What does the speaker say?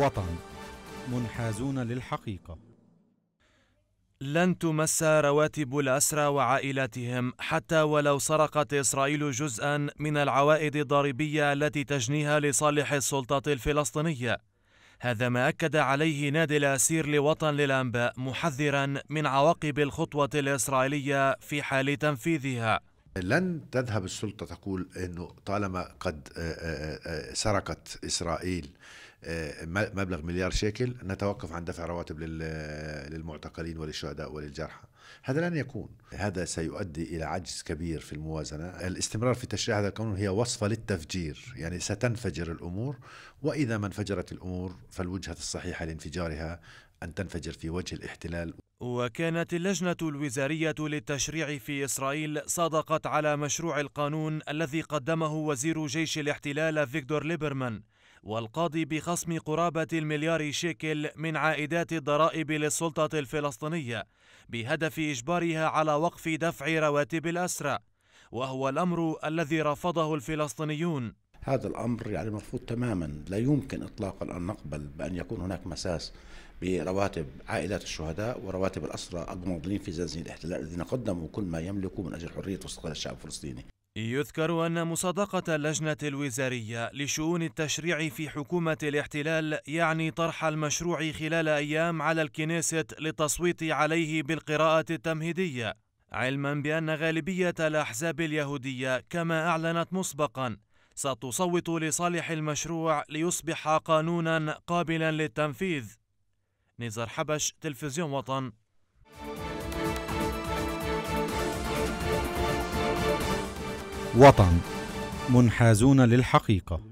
وطن منحازون للحقيقة لن تمس رواتب الأسرى وعائلاتهم حتى ولو سرقت إسرائيل جزءا من العوائد الضريبية التي تجنيها لصالح السلطة الفلسطينية هذا ما أكد عليه نادي الأسير لوطن للأنباء محذرا من عواقب الخطوة الإسرائيلية في حال تنفيذها لن تذهب السلطة تقول أنه طالما قد آه، آه، آه، سرقت إسرائيل مبلغ مليار شيكل نتوقف عن دفع رواتب للمعتقلين وللشهداء وللجرحى هذا لن يكون هذا سيؤدي إلى عجز كبير في الموازنة الاستمرار في تشريع هذا القانون هي وصفة للتفجير يعني ستنفجر الأمور وإذا ما انفجرت الأمور فالوجهة الصحيحة لانفجارها أن تنفجر في وجه الاحتلال وكانت اللجنة الوزارية للتشريع في إسرائيل صادقت على مشروع القانون الذي قدمه وزير جيش الاحتلال فيكتور ليبرمان والقاضي بخصم قرابة المليار شيكل من عائدات الضرائب للسلطة الفلسطينية بهدف إجبارها على وقف دفع رواتب الأسرى وهو الأمر الذي رفضه الفلسطينيون هذا الأمر يعني مرفوض تماما لا يمكن إطلاقا أن نقبل بأن يكون هناك مساس برواتب عائلات الشهداء ورواتب الأسرى المناضلين في زنزانه الاحتلال الذين قدموا كل ما يملكوا من أجل حرية واستقلال الشعب الفلسطيني يذكر أن مصادقة اللجنة الوزارية لشؤون التشريع في حكومة الاحتلال يعني طرح المشروع خلال أيام على الكنيست للتصويت عليه بالقراءة التمهيدية علما بأن غالبية الأحزاب اليهودية كما أعلنت مسبقاً ستصوت لصالح المشروع ليصبح قانونا قابلا للتنفيذ نزار حبش تلفزيون وطن وطن منحازون للحقيقه